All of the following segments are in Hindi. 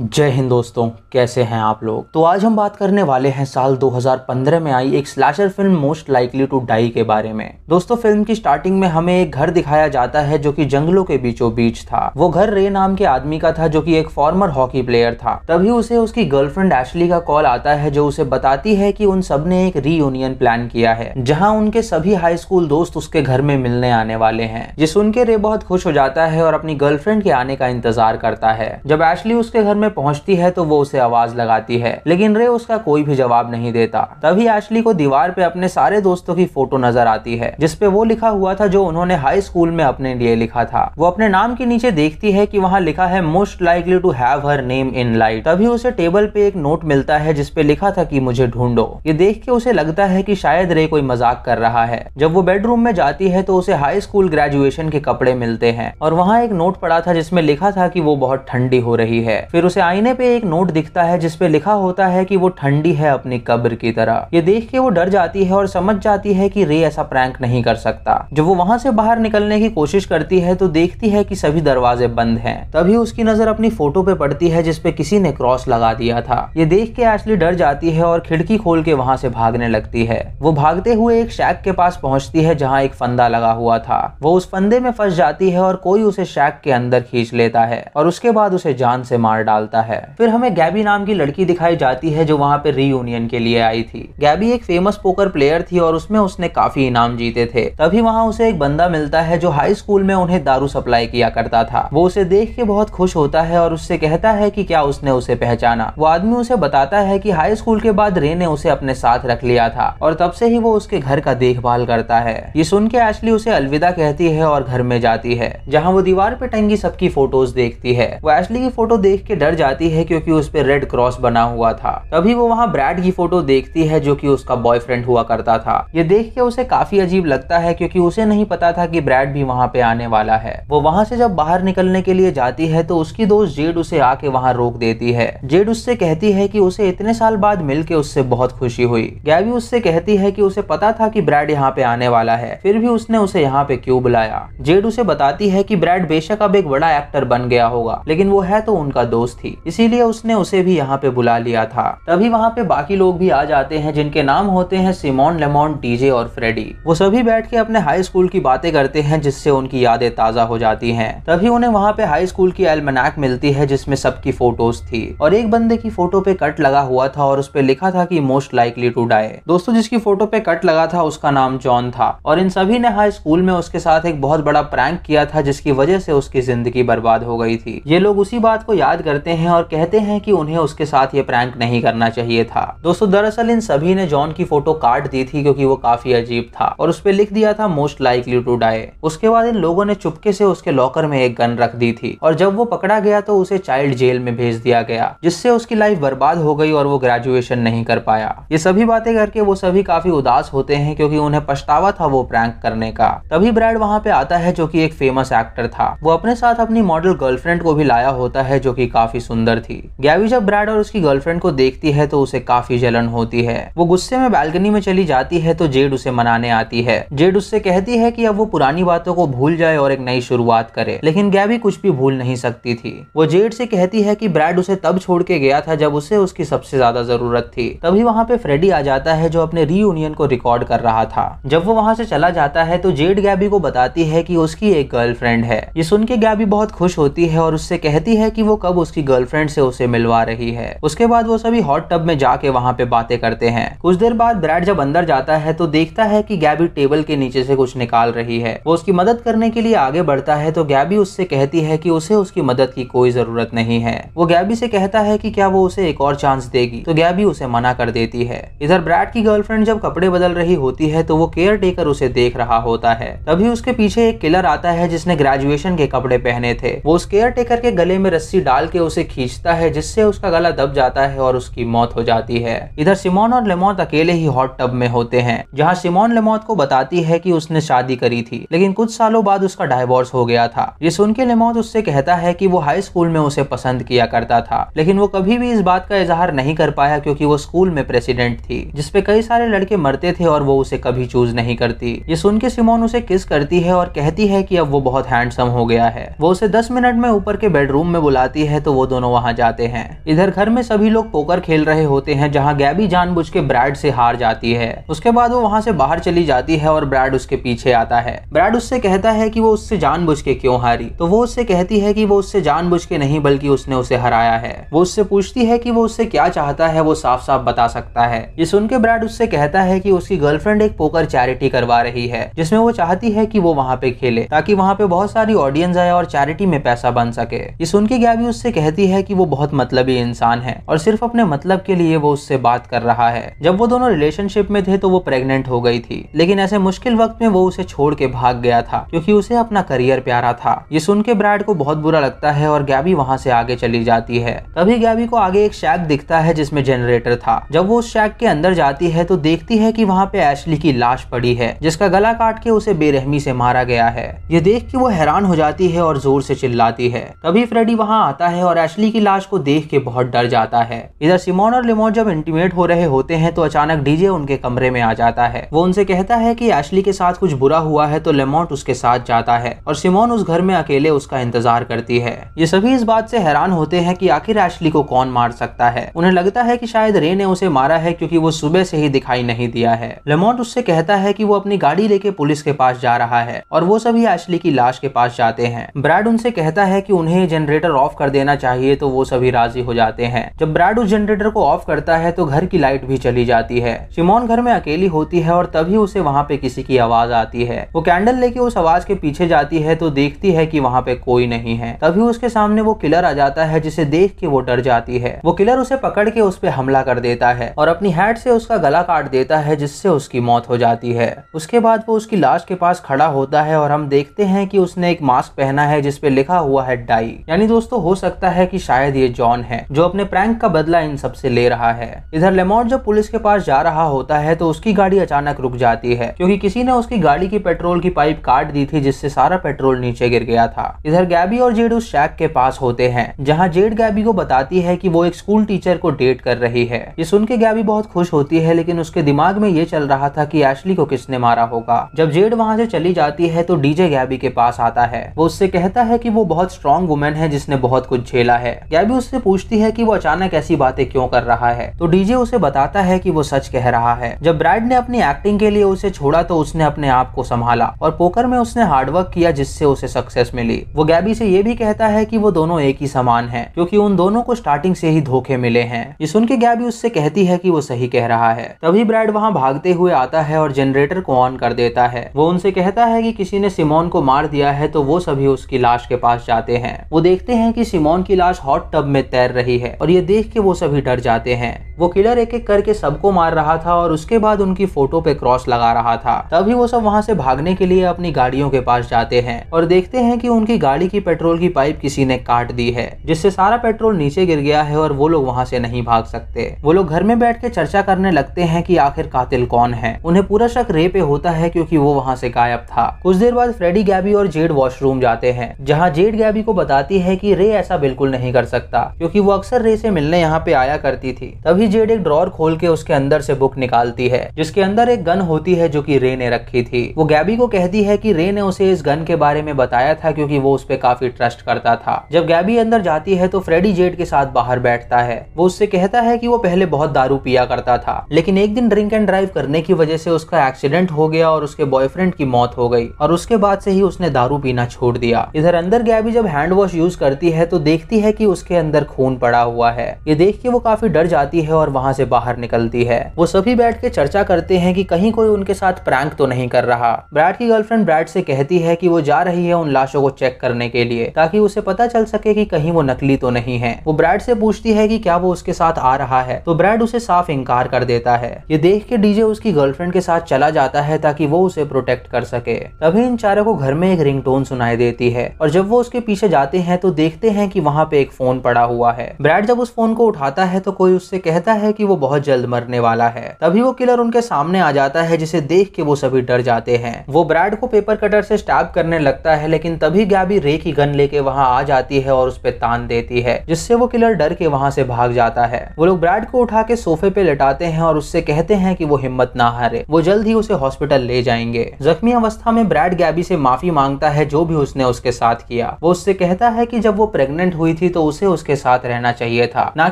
जय हिंद दोस्तों कैसे हैं आप लोग तो आज हम बात करने वाले हैं साल 2015 में आई एक slasher film most likely to die के बारे में दोस्तों फिल्म की स्टार्टिंग में हमें एक घर दिखाया जाता है जो कि जंगलों के बीचों बीच था वो घर रे नाम के आदमी का था जो कि एक फॉर्मर हॉकी प्लेयर था तभी उसे उसकी गर्लफ्रेंड एशली का कॉल आता है जो उसे बताती है की उन सब ने एक री प्लान किया है जहाँ उनके सभी हाई स्कूल दोस्त उसके घर में मिलने आने वाले है ये सुन के रे बहुत खुश हो जाता है और अपनी गर्लफ्रेंड के आने का इंतजार करता है जब एशली उसके घर में में पहुंचती है तो वो उसे आवाज लगाती है लेकिन रे उसका कोई भी जवाब नहीं देता तभी एशली को दीवार पे अपने सारे दोस्तों की फोटो नजर आती है जिसपे वो लिखा हुआ था जो उन्होंने हाई स्कूल में अपने लिए लिखा था वो अपने नाम के नीचे देखती है की वहाँ लिखा है most likely to have her name in light तभी उसे टेबल पे एक नोट मिलता है जिसपे लिखा था की मुझे ढूंढो ये देख के उसे लगता है की शायद रे कोई मजाक कर रहा है जब वो बेडरूम में जाती है तो उसे हाई स्कूल ग्रेजुएशन के कपड़े मिलते हैं और वहाँ एक नोट पड़ा था जिसमें लिखा था कि वो बहुत ठंडी हो रही है फिर उसे उसे आईने पे एक नोट दिखता है जिसपे लिखा होता है कि वो ठंडी है अपनी कब्र की तरह ये देख के वो डर जाती है और समझ जाती है कि रे ऐसा प्रैंक नहीं कर सकता जब वो वहां से बाहर निकलने की कोशिश करती है तो देखती है कि सभी दरवाजे बंद हैं तभी उसकी नजर अपनी फोटो पे पड़ती है जिसपे किसी ने क्रॉस लगा दिया था ये देख के एक्चुअली डर जाती है और खिड़की खोल के वहां से भागने लगती है वो भागते हुए एक शैक के पास पहुंचती है जहाँ एक फंदा लगा हुआ था वो उस फंदे में फंस जाती है और कोई उसे शैक के अंदर खींच लेता है और उसके बाद उसे जान से मार डालता निकालता है फिर हमें गैबी नाम की लड़की दिखाई जाती है जो वहाँ पे रीयूनियन के लिए आई थी गैबी एक फेमस पोकर प्लेयर थी और उसमें उसने काफी इनाम जीते थे तभी वहाँ उसे एक बंदा मिलता है जो हाई स्कूल में उन्हें दारू सप्लाई किया करता था वो उसे देख के बहुत खुश होता है और उससे कहता है की क्या उसने उसे पहचाना वो आदमी उसे बताता है की हाई स्कूल के बाद रे ने उसे अपने साथ रख लिया था और तब से ही वो उसके घर का देखभाल करता है ये सुन के एचली उसे अलविदा कहती है और घर में जाती है जहाँ वो दीवार पे टंगी सबकी फोटोज देखती है वो एचली की फोटो देख के डर डर जाती है क्योंकि उस पर रेड क्रॉस बना हुआ था तभी वो वहाँ ब्रैड की फोटो देखती है जो कि उसका बॉयफ्रेंड हुआ करता था ये देख के उसे काफी अजीब लगता है क्योंकि उसे नहीं पता था कि ब्रैड भी वहाँ पे आने वाला है वो वहाँ से जब बाहर निकलने के लिए जाती है तो उसकी दोस्त जेड उसे आके वहाँ रोक देती है जेड उससे कहती है की उसे इतने साल बाद मिल उससे बहुत खुशी हुई गैवी उससे कहती है की उसे पता था की ब्रैड यहाँ पे आने वाला है फिर भी उसने उसे यहाँ पे क्यूँ बुलाया जेड उसे बताती है की ब्रैड बेशक अब एक बड़ा एक्टर बन गया होगा लेकिन वो है तो उनका दोस्त थी इसीलिए उसने उसे भी यहाँ पे बुला लिया था तभी वहाँ पे बाकी लोग भी आ जाते हैं जिनके नाम होते हैं सिमोन लेमोन डीजे और फ्रेडी वो सभी बैठ के अपने हाई स्कूल की बातें करते हैं जिससे उनकी यादें ताजा हो जाती है तभी उन्हें वहाँ पे हाई स्कूल की एलमनाक मिलती है जिसमे सबकी फोटोज थी और एक बंदे की फोटो पे कट लगा हुआ था और उस पर लिखा था की मोस्ट लाइकली टू डाई दोस्तों जिसकी फोटो पे कट लगा था उसका नाम जॉन था और इन सभी ने हाई स्कूल में उसके साथ एक बहुत बड़ा प्रैंक किया था जिसकी वजह से उसकी जिंदगी बर्बाद हो गई थी ये लोग उसी बात को याद करते करते हैं और कहते हैं कि उन्हें उसके साथ ये प्रैंक नहीं करना चाहिए था दोस्तों दरअसल इन सभी ने जॉन की फोटो काट दी थी क्योंकि वो काफी अजीब था और उस पर लिख दिया था मोस्ट लाइकली टू डाई उसके बाद इन लोगों ने चुपके से उसके लॉकर में एक गन रख दी थी और जब वो पकड़ा गया तो उसे चाइल्ड जेल में भेज दिया गया जिससे उसकी लाइफ बर्बाद हो गई और वो ग्रेजुएशन नहीं कर पाया ये सभी बातें करके वो सभी काफी उदास होते हैं क्योंकि उन्हें पछतावा था वो प्रैंक करने का तभी ब्रैड वहाँ पे आता है जो की एक फेमस एक्टर था वो अपने साथ अपनी मॉडल गर्लफ्रेंड को भी लाया होता है जो की काफी काफी सुंदर थी गैवी जब ब्रैड और उसकी गर्लफ्रेंड को देखती है तो उसे काफी जलन होती है वो गुस्से में बैल्कनी में चली जाती है तो जेड उसे मनाने आती है जेड उससे कहती है कि अब वो पुरानी बातों को भूल जाए और एक नई शुरुआत करे लेकिन गैवी कुछ भी भूल नहीं सकती थी वो जेड से कहती है कि ब्रैड उसे तब छोड़ के गया था जब उसे उसकी सबसे ज्यादा जरूरत थी तभी वहाँ पे फ्रेडी आ जाता है जो अपने रीयूनियन को रिकॉर्ड कर रहा था जब वो वहाँ से चला जाता है तो जेड गैबी को बताती है कि उसकी एक गर्लफ्रेंड है ये सुन के गैबी बहुत खुश होती है और उससे कहती है कि वो कब उसकी गर्लफ्रेंड से उसे मिलवा रही है उसके बाद वो सभी हॉट टब में जाके वहाँ पे बातें करते हैं कुछ देर बाद ब्रैड जब अंदर जाता है तो देखता है की गैबी टेबल के नीचे से कुछ निकाल रही है वो उसकी मदद करने के लिए आगे बढ़ता है तो गैबी उससे कहती है की उसे उसकी मदद की कोई जरूरत नहीं है वो गैबी से कहता है की क्या वो उसे एक और चांस देगी तो गैबी उसे मना कर देती है इधर ब्रैड की गर्लफ्रेंड जब कपड़े बदल रही होती है तो वो केयर टेकर उसे देख रहा होता है तभी उसके पीछे एक किलर आता है जिसने ग्रेजुएशन के कपड़े पहने थे वो उस केयर टेकर के गले में रस्सी डाल के उसे उसे खींचता है जिससे उसका गला दब जाता है और उसकी मौत हो जाती है इधर सिमोन और लेमोत अकेले ही हॉट टब में होते हैं जहाँ सिमोन लेमोत को बताती है की उसने शादी करी थी लेकिन कुछ सालों बाद उसका डायवोर्स हो गया था ये सुन के लेमोत उससे कहता है की वो हाई स्कूल में उसे पसंद किया करता था लेकिन वो कभी भी इस बात का इजहार नहीं कर पाया क्योंकि वो स्कूल में प्रेसिडेंट थी जिसपे कई सारे लड़के मरते थे और वो उसे कभी चूज नहीं करती ये सुन के सिमोन उसे किस करती है और कहती है कि अब वो बहुत हैंडसम हो गया है वो उसे दस मिनट में ऊपर के बेडरूम में बुलाती है तो वो दोनों वहां जाते हैं इधर घर में सभी लोग पोकर खेल रहे होते हैं जहां गैबी जानबूझ के ब्रैड से हार जाती है उसके बाद वो वहां से बाहर चली जाती है और ब्रैड उसके पीछे आता है ब्रैड उससे कहता है कि वो उससे जानबूझ के क्यों हारी तो वो उससे कहती है कि वो उससे जानबूझ के नहीं बल्कि उसने उसे हराया है वो उससे पूछती है कि वो उससे क्या चाहता है वो साफ साफ बता सकता है ये सुन के ब्रैड उससे कहता है कि उसकी गर्लफ्रेंड एक पोकर चैरिटी करवा रही है जिसमें वो चाहती है कि वो वहाँ पे खेले ताकि वहाँ पे बहुत सारी ऑडियंस आए और चैरिटी में पैसा बन सके ये सुन के गैबी उससे कहती कहती है कि वो बहुत मतलबी इंसान है और सिर्फ अपने मतलब के लिए वो उससे बात कर रहा है जब वो दोनों रिलेशनशिप में थे तो वो प्रेग्नेंट हो गई थी लेकिन ऐसे मुश्किल वक्त में वो उसे छोड़ के भाग गया था क्योंकि उसे अपना करियर प्यारा था ये सुन के ब्रैड को बहुत बुरा लगता है और गैबी वहाँ से आगे चली जाती है तभी गैबी को आगे एक शैक दिखता है जिसमें जनरेटर था जब वो उस शैक के अंदर जाती है तो देखती है की वहाँ पे एशली की लाश पड़ी है जिसका गला काट के उसे बेरहमी से मारा गया है ये देख के वो हैरान हो जाती है और जोर से चिल्लाती है तभी फ्रेडी वहाँ आता है और और एशली की लाश को देख के बहुत डर जाता है इधर सिमोन और लिमोन जब इंटीमेट हो रहे होते हैं तो अचानक डीजे उनके कमरे में आ जाता है वो उनसे कहता है की एशली के साथ कुछ बुरा हुआ है तो लेमोट उसके साथ जाता है और सिमोन उस घर में अकेले उसका इंतजार करती है ये सभी इस बात से हैरान होते हैं कि आखिर एशली को कौन मार सकता है उन्हें लगता है कि शायद रे ने उसे मारा है क्योंकि वो सुबह से ही दिखाई नहीं दिया है लेमोट उससे कहता है कि वो अपनी गाड़ी लेके पुलिस के पास जा रहा है और वो सभी एशली की लाश के पास जाते हैं ब्रैड उनसे कहता है कि उन्हें जनरेटर ऑफ कर देना चाहिए चाहिए तो वो सभी राजी हो जाते हैं जब ब्रैड उस जनरेटर को ऑफ करता है तो घर की लाइट भी चली जाती है शिमोन घर में अकेली होती है और तभी उसे वहाँ पे किसी की आवाज आती है वो कैंडल लेके उस आवाज के पीछे जाती है तो देखती है की वहाँ पे कोई नहीं है तभी उसके सामने वो किलर आ जाता है जिसे देख के वो डर जाती है वो किलर उसे पकड़ के उस पर हमला कर देता है और अपनी हैड से उसका गला काट देता है जिससे उसकी मौत हो जाती है उसके बाद वो उसकी लाश के पास खड़ा होता है और हम देखते हैं कि उसने एक मास्क पहना है जिसपे लिखा हुआ है डाई यानी दोस्तों हो सकता है है कि शायद ये जॉन है जो अपने प्रैंक का बदला इन सबसे ले रहा है इधर लेमोन जब पुलिस के पास जा रहा होता है तो उसकी गाड़ी अचानक रुक जाती है क्योंकि किसी ने उसकी गाड़ी की पेट्रोल की पाइप काट दी थी जिससे सारा पेट्रोल नीचे गिर गया था इधर गैबी और जेड उस शैक के पास होते हैं जहाँ जेड गैबी को बताती है की वो एक स्कूल टीचर को डेट कर रही है ये सुन के गैबी बहुत खुश होती है लेकिन उसके दिमाग में ये चल रहा था की एशली को किसने मारा होगा जब जेड वहाँ से चली जाती है तो डीजे गैबी के पास आता है वो उससे कहता है की वो बहुत स्ट्रॉन्ग वुमेन है जिसने बहुत कुछ झेला मिला है गैबी उससे पूछती है कि वो अचानक ऐसी बातें क्यों कर रहा है तो डीजे उसे बताता है कि वो सच कह रहा है जब ब्रैड ने अपनी एक्टिंग के लिए उसे छोड़ा तो उसने अपने आप को संभाला और पोकर में उसने हार्डवर्क किया जिससे उसे सक्सेस मिली वो गैबी से ये भी कहता है कि वो दोनों एक ही समान है क्योंकि उन दोनों को स्टार्टिंग से ही धोखे मिले हैं ये सुन के गैबी उससे कहती है कि वो सही कह रहा है तभी ब्रैड वहाँ भागते हुए आता है और जनरेटर को ऑन कर देता है वो उनसे कहता है कि किसी ने सिमोन को मार दिया है तो वो सभी उसकी लाश के पास जाते हैं वो देखते हैं कि सिमोन की लाश हॉट टब में तैर रही है और ये देख के वो सभी डर जाते हैं वो किलर एक एक करके सबको मार रहा था और उसके बाद उनकी फोटो पे क्रॉस लगा रहा था तभी वो सब वहाँ से भागने के लिए अपनी गाड़ियों के पास जाते हैं और देखते हैं कि उनकी गाड़ी की पेट्रोल की पाइप किसी ने काट दी है जिससे सारा पेट्रोल नीचे गिर गया है और वो लोग वहाँ से नहीं भाग सकते वो लोग घर में बैठ के चर्चा करने लगते हैं की आखिर कातिल कौन है उन्हें पूरा शक रे पे होता है क्यूँकी वो वहाँ से गायब था कुछ देर बाद फ्रेडी गैबी और जेड वॉशरूम जाते हैं जहाँ जेड गैबी को बताती है की रे ऐसा बिल्कुल कबूल नहीं कर सकता क्योंकि वो अक्सर रे से मिलने यहाँ पे आया करती थी तभी जेड एक ड्रॉर खोल के उसके अंदर से बुक निकालती है जिसके अंदर एक गन होती है जो की रे ने रखी थी वो गैबी को कहती है की रे ने उसे इस गन के बारे में बताया था क्योंकि वो उस पर काफी ट्रस्ट करता था जब गैबी अंदर जाती है तो फ्रेडी जेड के साथ बाहर बैठता है वो उससे कहता है की वो पहले बहुत दारू पिया करता था लेकिन एक दिन ड्रिंक एंड ड्राइव करने की वजह से उसका एक्सीडेंट हो गया और उसके बॉयफ्रेंड की मौत हो गई और उसके बाद से ही उसने दारू पीना छोड़ दिया इधर अंदर गैबी जब हैंड वॉश यूज करती है तो देखती देखती है कि उसके अंदर खून पड़ा हुआ है ये देख के वो काफी डर जाती है और वहां से बाहर निकलती है वो सभी बैठ के चर्चा करते हैं कि कहीं कोई उनके साथ प्रैंक तो नहीं कर रहा ब्रैड की गर्लफ्रेंड ब्रैड से कहती है कि वो जा रही है उन लाशों को चेक करने के लिए ताकि उसे पता चल सके कि कहीं वो नकली तो नहीं है वो ब्रैड से पूछती है कि क्या वो उसके साथ आ रहा है तो ब्रैड उसे साफ इंकार कर देता है ये देख के डीजे उसकी गर्लफ्रेंड के साथ चला जाता है ताकि वो उसे प्रोटेक्ट कर सके तभी इन चारों को घर में एक रिंगटोन सुनाई देती है और जब वो उसके पीछे जाते हैं तो देखते हैं कि वहाँ पे एक फोन पड़ा हुआ है ब्रैड जब उस फोन को उठाता है तो कोई उससे कहता है कि वो बहुत जल्द मरने वाला है तभी वो किलर उनके सामने आ जाता है जिसे देख के वो सभी डर जाते हैं वो ब्रैड को पेपर कटर से स्टैब करने लगता है लेकिन तभी गैबी रे की गन लेके वहां आ जाती है और उस पर तान देती है जिससे वो किलर डर के वहां से भाग जाता है वो लोग ब्रैड को उठा के सोफे पे लटाते हैं और उससे कहते हैं कि वो हिम्मत ना हारे वो जल्द ही उसे हॉस्पिटल ले जाएंगे जख्मी अवस्था में ब्रैड गैबी से माफी मांगता है जो भी उसने उसके साथ किया वो उससे कहता है कि जब वो प्रेग्नेंट हुई हुई थी तो उसे उसके साथ रहना चाहिए था ना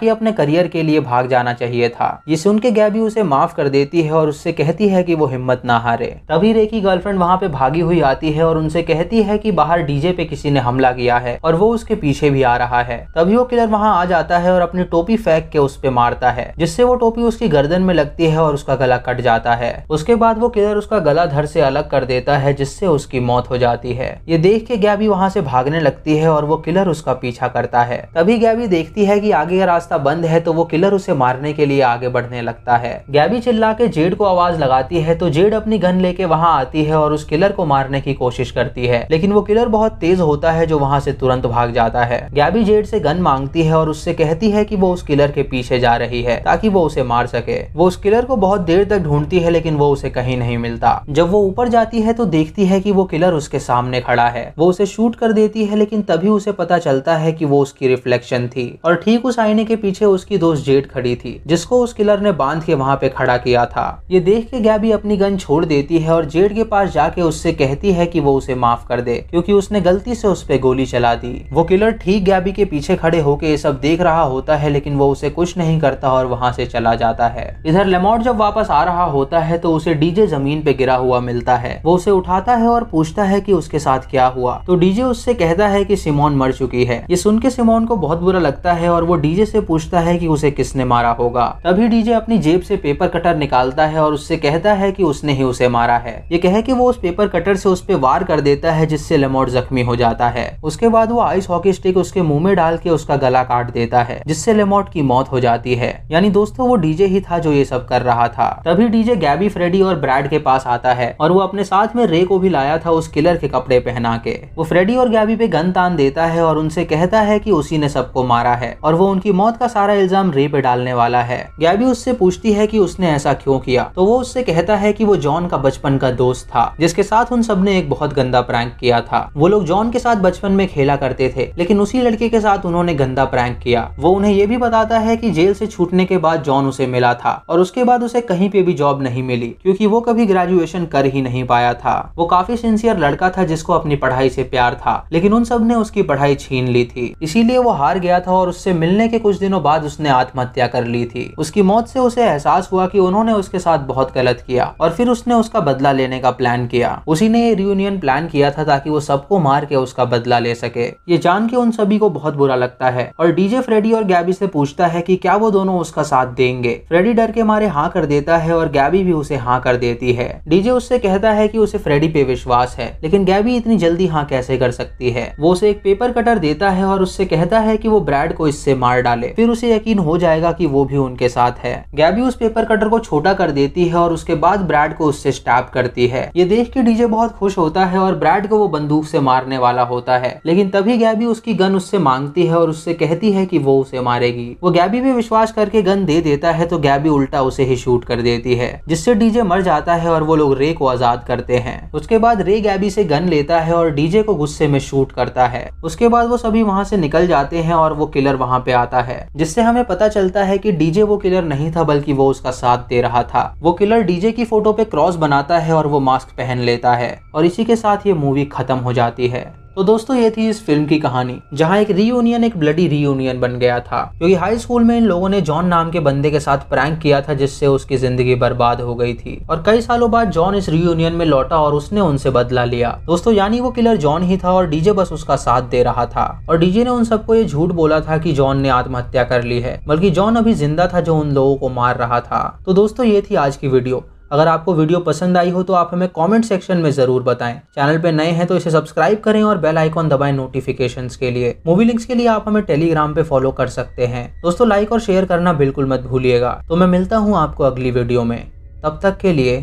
कि अपने करियर के लिए भाग जाना चाहिए था ये सुन के गैबी उसे माफ कर देती है और उससे कहती है की वो हिम्मत ना हारे तभी रे की गर्लफ्रेंड वहाँ पे भागी हुई आती है और उनसे कहती है की बाहर डीजे पे किसी ने हमला किया है और वो उसके पीछे भी आ रहा है तभी वो किलर वहाँ आ जाता है और अपनी टोपी फेंक के उस पे मारता है जिससे वो टोपी उसकी गर्दन में लगती है और उसका गला कट जाता है उसके बाद वो किलर उसका गला धर से अलग कर देता है जिससे उसकी मौत हो जाती है ये देख के गैबी वहाँ से भागने लगती है और वो किलर उसका पीछा कर करता है तभी गैबी देखती है कि आगे का रास्ता बंद है तो वो किलर उसे मारने के लिए आगे बढ़ने लगता है गैबी चिल्ला के जेड को आवाज लगाती है तो जेड अपनी गन लेके वहाँ आती है और उस किलर को मारने की कोशिश करती है लेकिन वो किलर बहुत तेज होता है जो वहाँ से तुरंत भाग जाता है गैबी जेड से गन मांगती है और उससे कहती है कि वो उस किलर के पीछे जा रही है ताकि वो उसे मार सके वो उस किलर को बहुत देर तक ढूंढती है लेकिन वो उसे कहीं नहीं मिलता जब वो ऊपर जाती है तो देखती है कि वो किलर उसके सामने खड़ा है वो उसे शूट कर देती है लेकिन तभी उसे पता चलता है कि वो उसकी रिफ्लेक्शन थी और ठीक उस आईने के पीछे उसकी दोस्त जेट खड़ी थी जिसको उस किलर ने बांध के वहां पे खड़ा किया था ये देख के गैबी अपनी गन छोड़ देती है और जेट के पास जाके उससे कहती है कि वो उसे माफ कर दे क्योंकि उसने गलती से उस पर गोली चला दी वो किलर ठीक गैबी के पीछे खड़े होके ये सब देख रहा होता है लेकिन वो उसे कुछ नहीं करता और वहां से चला जाता है इधर लेमोट जब वापस आ रहा होता है तो उसे डीजे जमीन पे गिरा हुआ मिलता है वो उसे उठाता है और पूछता है कि उसके साथ क्या हुआ तो डीजे उससे कहता है कि सिमोन मर चुकी है ये सुन मोन्के सिमोन को बहुत बुरा लगता है और वो डीजे से पूछता है कि उसे किसने मारा होगा तभी डीजे अपनी जेब से पेपर कटर निकालता है और उससे कहता है कि उसने ही उसे मारा है ये कह के वो उस पेपर कटर से उस पर वार कर देता है जिससे लेमोट जख्मी हो जाता है उसके बाद वो आइस हॉकी स्टिक उसके मुंह में डाल के उसका गला काट देता है जिससे लेमोट की मौत हो जाती है यानी दोस्तों वो डीजे ही था जो ये सब कर रहा था तभी डीजे गैबी फ्रेडी और ब्रैड के पास आता है और वो अपने साथ में रे को भी लाया था उस किलर के कपड़े पहना के वो फ्रेडी और गैबी पे गन तान देता है और उनसे कहता है है कि उसी ने सबको मारा है और वो उनकी मौत का सारा इल्जाम रे पे डालने वाला है गैबी उससे पूछती है कि उसने ऐसा क्यों किया तो वो उससे कहता है कि वो जॉन का बचपन का दोस्त था जिसके साथ उन सब ने एक बहुत गंदा प्रैंक किया था वो लोग जॉन के साथ बचपन में खेला करते थे लेकिन उसी लड़के के साथ उन्होंने गंदा प्रैंक किया वो उन्हें ये भी बताता है की जेल से छूटने के बाद जॉन उसे मिला था और उसके बाद उसे कहीं पे भी जॉब नहीं मिली क्यूँकी वो कभी ग्रेजुएशन कर ही नहीं पाया था वो काफी सिंसियर लड़का था जिसको अपनी पढ़ाई से प्यार था लेकिन उन सब ने उसकी पढ़ाई छीन ली थी इसीलिए वो हार गया था और उससे मिलने के कुछ दिनों बाद उसने आत्महत्या कर ली थी उसकी मौत से उसे एहसास हुआ कि उन्होंने उसके साथ बहुत गलत किया और फिर उसने उसका बदला लेने का प्लान किया उसी ने रियूनियन प्लान किया था ताकि वो सबको मार के उसका बदला ले सके ये जान के उन सभी को बहुत बुरा लगता है और डीजे फ्रेडी और गैबी से पूछता है की क्या वो दोनों उसका साथ देंगे फ्रेडी डर के मारे हाँ कर देता है और गैबी भी उसे हाँ कर देती है डीजे उससे कहता है की उसे फ्रेडी पे विश्वास है लेकिन गैबी इतनी जल्दी हाँ कैसे कर सकती है वो उसे एक पेपर कटर देता है और उस उससे कहता है कि वो ब्रैड को इससे मार डाले फिर उसे यकीन हो जाएगा कि वो भी उनके साथ है गैबी उस पेपर कटर को छोटा कर देती है और उसके बाद ब्रैड को उससे स्टैप करती है ये देख के डीजे बहुत खुश होता है और ब्रैड को वो बंदूक से मारने वाला होता है लेकिन तभी गैबी उसकी गन उससे मांगती है और उससे कहती है कि वो उसे मारेगी वो गैबी पे विश्वास करके गन दे देता है तो गैबी उल्टा उसे ही शूट कर देती है जिससे डीजे मर जाता है और वो लोग रे को आजाद करते हैं उसके बाद रे गैबी से गन लेता है और डीजे को गुस्से में शूट करता है उसके बाद वो सभी वहां से निकल जाते हैं और वो किलर वहां पे आता है जिससे हमें पता चलता है कि डीजे वो किलर नहीं था बल्कि वो उसका साथ दे रहा था वो किलर डीजे की फोटो पे क्रॉस बनाता है और वो मास्क पहन लेता है और इसी के साथ ये मूवी खत्म हो जाती है तो दोस्तों ये थी इस फिल्म की कहानी जहाँ एक रीयूनियन एक ब्लडी रीयूनियन बन गया था क्योंकि हाई स्कूल में इन लोगों ने जॉन नाम के बंदे के साथ प्रैंक किया था जिससे उसकी जिंदगी बर्बाद हो गई थी और कई सालों बाद जॉन इस रीयूनियन में लौटा और उसने उनसे बदला लिया दोस्तों यानी वो किलर जॉन ही था और डीजे बस उसका साथ दे रहा था और डीजे ने उन सबको ये झूठ बोला था की जॉन ने आत्महत्या कर ली है बल्कि जॉन अभी जिंदा था जो उन लोगों को मार रहा था तो दोस्तों ये थी आज की वीडियो अगर आपको वीडियो पसंद आई हो तो आप हमें कॉमेंट सेक्शन में ज़रूर बताएं चैनल पर नए हैं तो इसे सब्सक्राइब करें और बेल आइकॉन दबाएं नोटिफिकेशन के लिए मूवी लिंक्स के लिए आप हमें टेलीग्राम पे फॉलो कर सकते हैं दोस्तों लाइक और शेयर करना बिल्कुल मत भूलिएगा तो मैं मिलता हूँ आपको अगली वीडियो में तब तक के लिए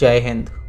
जय हिंद